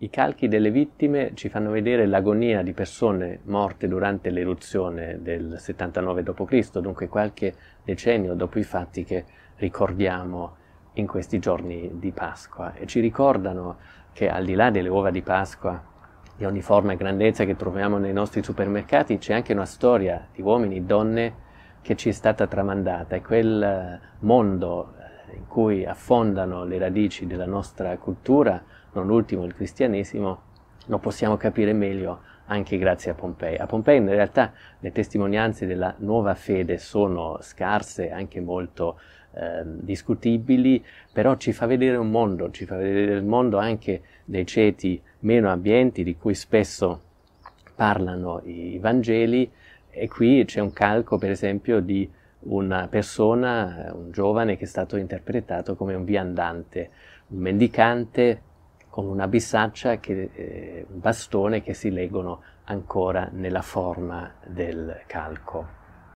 I calchi delle vittime ci fanno vedere l'agonia di persone morte durante l'eruzione del 79 d.C., dunque qualche decennio dopo i fatti che ricordiamo in questi giorni di Pasqua e ci ricordano che al di là delle uova di Pasqua di ogni forma e grandezza che troviamo nei nostri supermercati c'è anche una storia di uomini e donne che ci è stata tramandata È quel eh, mondo eh, in cui affondano le radici della nostra cultura non ultimo il cristianesimo, lo possiamo capire meglio anche grazie a Pompei. A Pompei in realtà le testimonianze della nuova fede sono scarse, anche molto eh, discutibili, però ci fa vedere un mondo, ci fa vedere il mondo anche dei ceti meno ambienti di cui spesso parlano i Vangeli e qui c'è un calco per esempio di una persona, un giovane che è stato interpretato come un viandante, un mendicante con una bisaccia e eh, un bastone che si leggono ancora nella forma del calco.